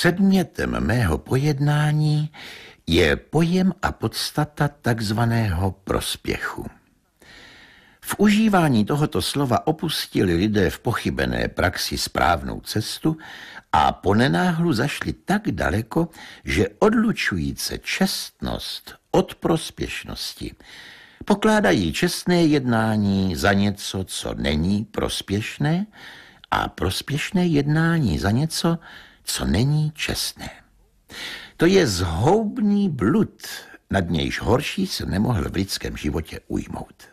Předmětem mého pojednání je pojem a podstata takzvaného prospěchu. V užívání tohoto slova opustili lidé v pochybené praxi správnou cestu a ponenáhlu zašli tak daleko, že odlučujíce čestnost od prospěšnosti pokládají čestné jednání za něco, co není prospěšné a prospěšné jednání za něco, co není čestné. To je zhoubný blud, nad nějž horší se nemohl v lidském životě ujmout.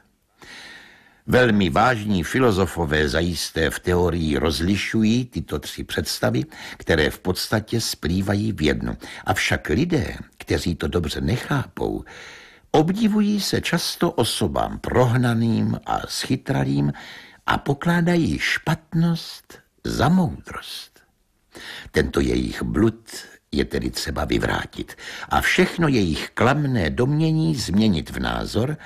Velmi vážní filozofové zajisté v teorii rozlišují tyto tři představy, které v podstatě splývají v jednu. Avšak lidé, kteří to dobře nechápou, obdivují se často osobám prohnaným a schytralým a pokládají špatnost za moudrost. Tento jejich blud je tedy třeba vyvrátit a všechno jejich klamné domnění změnit v názor,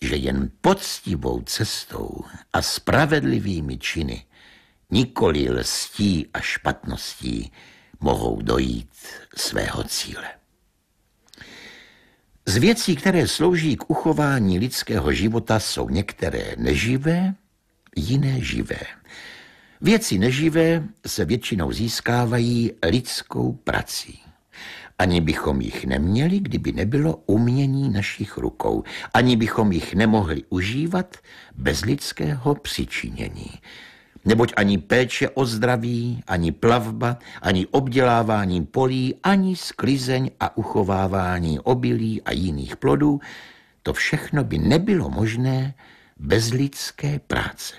že jen poctivou cestou a spravedlivými činy, nikoli lstí a špatností, mohou dojít svého cíle. Z věcí, které slouží k uchování lidského života, jsou některé neživé, jiné živé. Věci neživé se většinou získávají lidskou prací. Ani bychom jich neměli, kdyby nebylo umění našich rukou. Ani bychom jich nemohli užívat bez lidského přičinění. Neboť ani péče o zdraví, ani plavba, ani obdělávání polí, ani sklizeň a uchovávání obilí a jiných plodů, to všechno by nebylo možné bez lidské práce.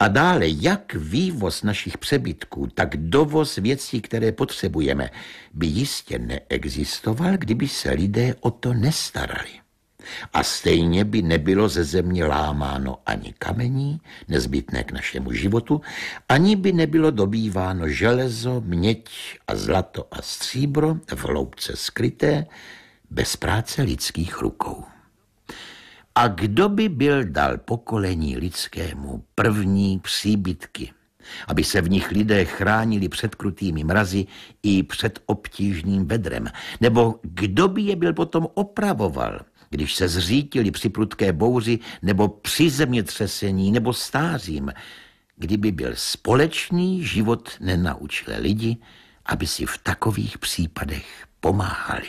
A dále, jak vývoz našich přebytků, tak dovoz věcí, které potřebujeme, by jistě neexistoval, kdyby se lidé o to nestarali. A stejně by nebylo ze země lámáno ani kamení, nezbytné k našemu životu, ani by nebylo dobýváno železo, měď a zlato a stříbro v hloubce skryté, bez práce lidských rukou. A kdo by byl dal pokolení lidskému první příbytky, aby se v nich lidé chránili před krutými mrazy i před obtížným vedrem? Nebo kdo by je byl potom opravoval, když se zřítili při prudké bouři nebo při zemětřesení nebo stářím, kdyby byl společný život nenaučil lidi, aby si v takových případech pomáhali.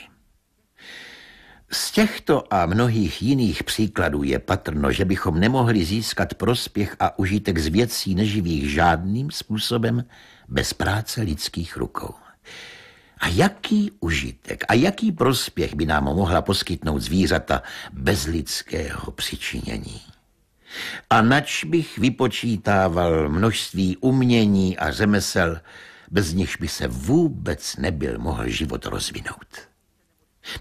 Z těchto a mnohých jiných příkladů je patrno, že bychom nemohli získat prospěch a užitek z věcí neživých žádným způsobem bez práce lidských rukou. A jaký užitek a jaký prospěch by nám mohla poskytnout zvířata bez lidského přičinění? A nač bych vypočítával množství umění a řemesel, bez nichž by se vůbec nebyl mohl život rozvinout.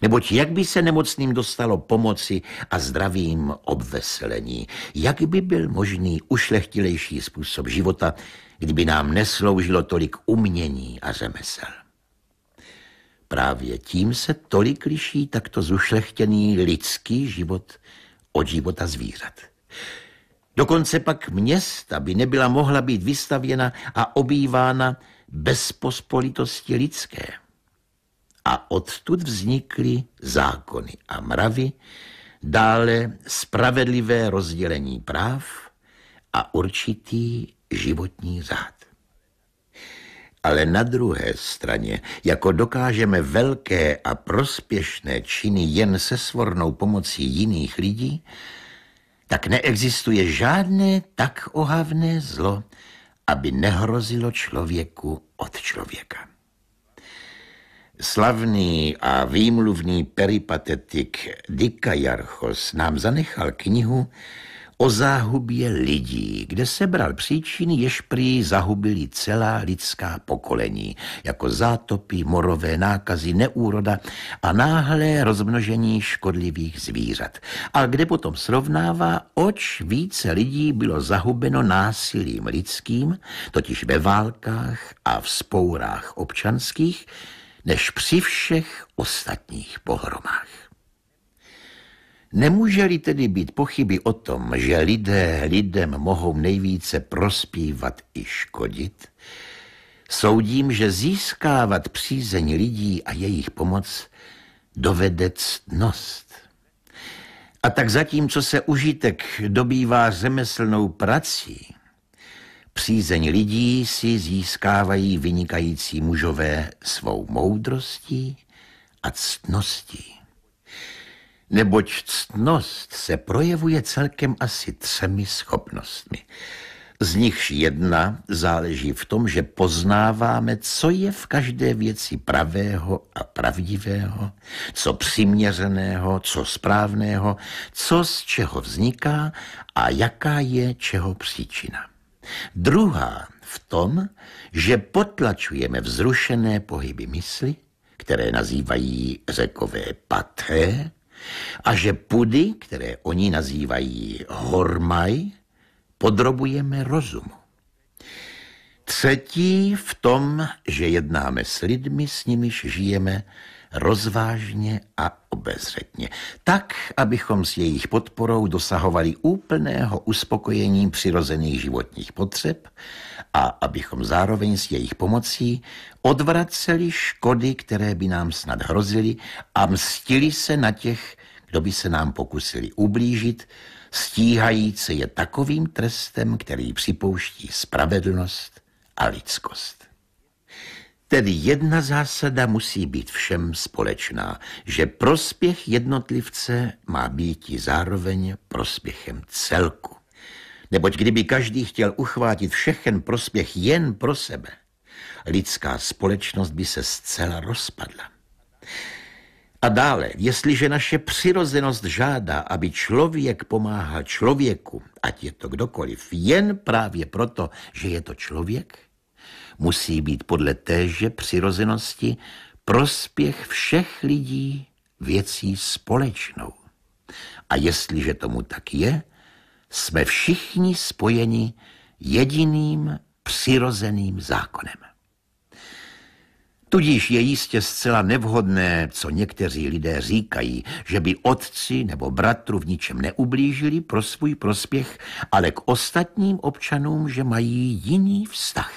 Neboť jak by se nemocným dostalo pomoci a zdravým obveselení? Jak by byl možný ušlechtilejší způsob života, kdyby nám nesloužilo tolik umění a řemesel? Právě tím se tolik liší takto zušlechtěný lidský život od života zvířat. Dokonce pak města by nebyla mohla být vystavěna a obývána bez pospolitosti lidské a odtud vznikly zákony a mravy, dále spravedlivé rozdělení práv a určitý životní řád. Ale na druhé straně, jako dokážeme velké a prospěšné činy jen se svornou pomocí jiných lidí, tak neexistuje žádné tak ohavné zlo, aby nehrozilo člověku od člověka. Slavný a výmluvný peripatetik Dika Jarchos nám zanechal knihu o záhubě lidí, kde sebral příčiny, jež prý zahubili celá lidská pokolení, jako zátopy, morové nákazy, neúroda a náhlé rozmnožení škodlivých zvířat. A kde potom srovnává, oč více lidí bylo zahubeno násilím lidským, totiž ve válkách a v spourách občanských, než při všech ostatních pohromách. Nemůže-li tedy být pochyby o tom, že lidé lidem mohou nejvíce prospívat i škodit, soudím, že získávat přízeň lidí a jejich pomoc dovede ctnost. A tak zatímco se užitek dobývá řemeslnou prací, Přízeň lidí si získávají vynikající mužové svou moudrostí a ctností. Neboť ctnost se projevuje celkem asi třemi schopnostmi. Z nichž jedna záleží v tom, že poznáváme, co je v každé věci pravého a pravdivého, co přiměřeného, co správného, co z čeho vzniká a jaká je čeho příčina. Druhá v tom, že potlačujeme vzrušené pohyby mysli, které nazývají řekové paté, a že pudy, které oni nazývají hormaj, podrobujeme rozumu. Třetí v tom, že jednáme s lidmi, s nimiž žijeme, rozvážně a obezřetně, tak, abychom s jejich podporou dosahovali úplného uspokojení přirozených životních potřeb a abychom zároveň s jejich pomocí odvraceli škody, které by nám snad hrozily a mstili se na těch, kdo by se nám pokusili ublížit, stíhající je takovým trestem, který připouští spravedlnost a lidskost. Tedy jedna zásada musí být všem společná, že prospěch jednotlivce má být i zároveň prospěchem celku. Neboť kdyby každý chtěl uchvátit všechen prospěch jen pro sebe, lidská společnost by se zcela rozpadla. A dále, jestliže naše přirozenost žádá, aby člověk pomáhal člověku, ať je to kdokoliv, jen právě proto, že je to člověk, musí být podle téže přirozenosti prospěch všech lidí věcí společnou. A jestliže tomu tak je, jsme všichni spojeni jediným přirozeným zákonem. Tudíž je jistě zcela nevhodné, co někteří lidé říkají, že by otci nebo bratru v ničem neublížili pro svůj prospěch, ale k ostatním občanům, že mají jiný vztah.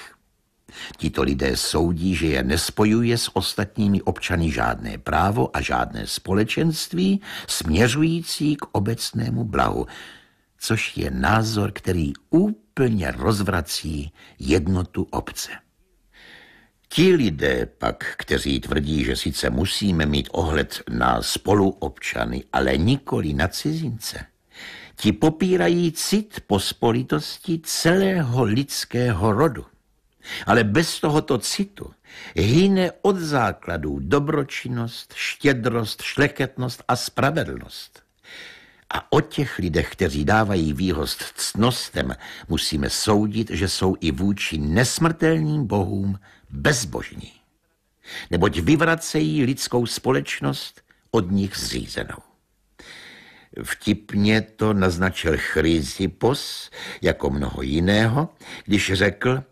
Tito lidé soudí, že je nespojuje s ostatními občany žádné právo a žádné společenství směřující k obecnému blahu, což je názor, který úplně rozvrací jednotu obce. Ti lidé pak, kteří tvrdí, že sice musíme mít ohled na spoluobčany, ale nikoli na cizince, ti popírají cit pospolitosti celého lidského rodu. Ale bez tohoto citu hyne od základů dobročinnost, štědrost, šlechetnost a spravedlnost. A o těch lidech, kteří dávají výhost ctnostem, musíme soudit, že jsou i vůči nesmrtelným bohům bezbožní. Neboť vyvracejí lidskou společnost od nich zřízenou. Vtipně to naznačil Chryzipos jako mnoho jiného, když řekl,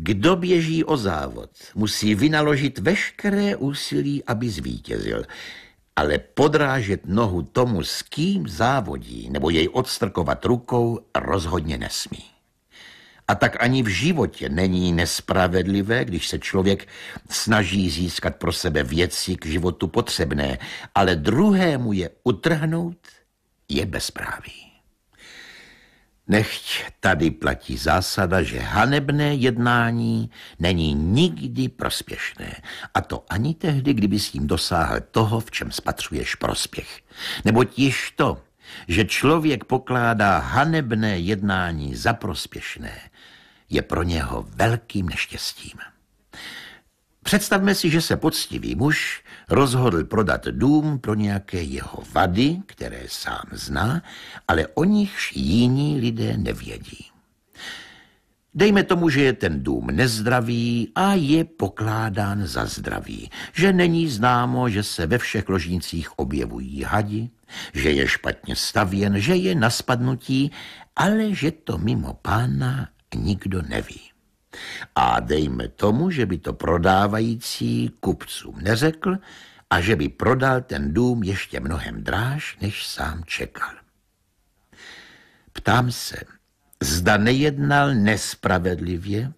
kdo běží o závod, musí vynaložit veškeré úsilí, aby zvítězil, ale podrážet nohu tomu, s kým závodí, nebo jej odstrkovat rukou, rozhodně nesmí. A tak ani v životě není nespravedlivé, když se člověk snaží získat pro sebe věci k životu potřebné, ale druhému je utrhnout je bezpráví. Nechť tady platí zásada, že hanebné jednání není nikdy prospěšné. A to ani tehdy, kdyby s tím dosáhl toho, v čem spatřuješ prospěch. Neboť již to, že člověk pokládá hanebné jednání za prospěšné, je pro něho velkým neštěstím. Představme si, že se poctivý muž rozhodl prodat dům pro nějaké jeho vady, které sám zná, ale o nichž jiní lidé nevědí. Dejme tomu, že je ten dům nezdravý a je pokládán za zdravý, že není známo, že se ve všech ložnicích objevují hadi, že je špatně stavěn, že je na spadnutí, ale že to mimo pána nikdo neví. A dejme tomu, že by to prodávající kupcům neřekl a že by prodal ten dům ještě mnohem dráž, než sám čekal. Ptám se, zda nejednal nespravedlivě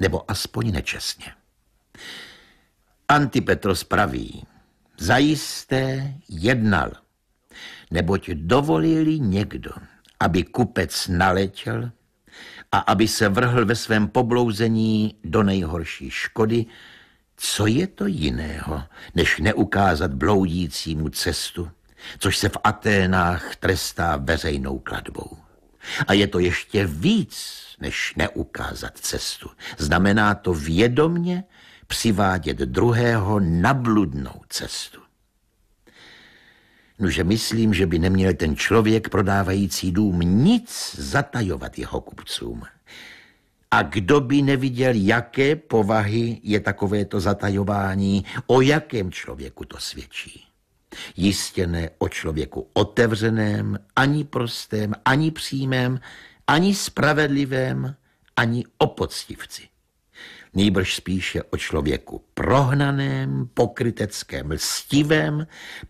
nebo aspoň nečestně. Antipetros praví, zajisté jednal, neboť dovolili někdo, aby kupec naletěl a aby se vrhl ve svém poblouzení do nejhorší škody, co je to jiného, než neukázat bloudícímu cestu, což se v Aténách trestá veřejnou kladbou. A je to ještě víc, než neukázat cestu. Znamená to vědomně přivádět druhého na bludnou cestu. No, že myslím, že by neměl ten člověk prodávající dům nic zatajovat jeho kupcům. A kdo by neviděl, jaké povahy je takovéto zatajování, o jakém člověku to svědčí. Jistě ne o člověku otevřeném, ani prostém, ani přímém, ani spravedlivém, ani o poctivci nýbrž spíše o člověku prohnaném, pokryteckém, lstivém,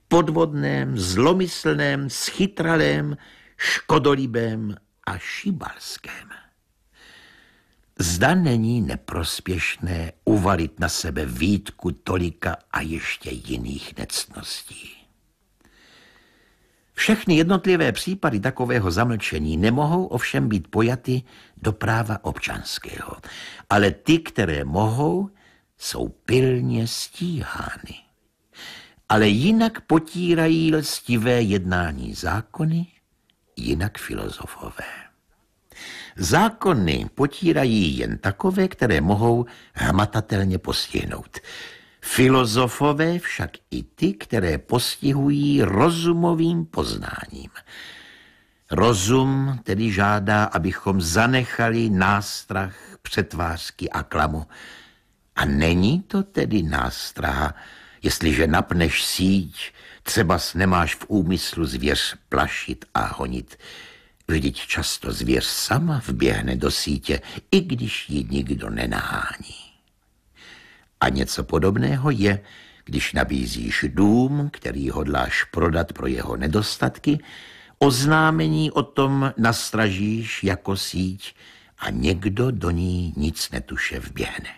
podvodném, zlomyslném, schytralém, škodolibém a šibalském. Zda není neprospěšné uvalit na sebe výtku tolika a ještě jiných necností. Všechny jednotlivé případy takového zamlčení nemohou ovšem být pojaty do práva občanského, ale ty, které mohou, jsou pilně stíhány. Ale jinak potírají lstivé jednání zákony, jinak filozofové. Zákony potírají jen takové, které mohou hmatatelně postihnout. Filozofové však i ty, které postihují rozumovým poznáním – Rozum tedy žádá, abychom zanechali nástrah, přetvářky a klamu. A není to tedy nástraha, jestliže napneš síť, třeba nemáš v úmyslu zvěř plašit a honit. Vždyť často zvěř sama vběhne do sítě, i když ji nikdo nenahání. A něco podobného je, když nabízíš dům, který hodláš prodat pro jeho nedostatky, oznámení o tom nastražíš jako síť a někdo do ní nic netuše vběhne.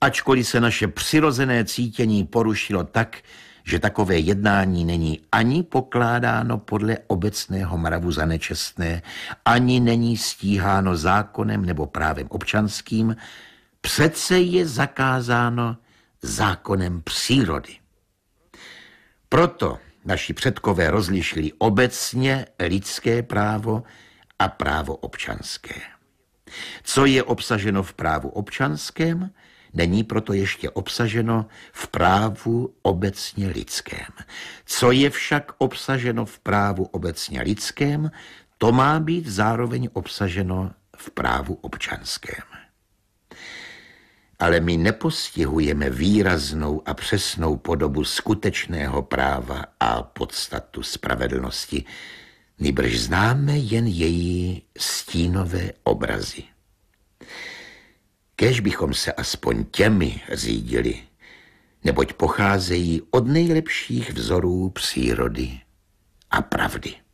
Ačkoliv se naše přirozené cítění porušilo tak, že takové jednání není ani pokládáno podle obecného mravu za nečestné, ani není stíháno zákonem nebo právem občanským, přece je zakázáno zákonem přírody. Proto Naši předkové rozlišili obecně lidské právo a právo občanské. Co je obsaženo v právu občanském, není proto ještě obsaženo v právu obecně lidském. Co je však obsaženo v právu obecně lidském, to má být zároveň obsaženo v právu občanském ale my nepostihujeme výraznou a přesnou podobu skutečného práva a podstatu spravedlnosti, nýbrž známe jen její stínové obrazy. Kež bychom se aspoň těmi řídili, neboť pocházejí od nejlepších vzorů přírody a pravdy.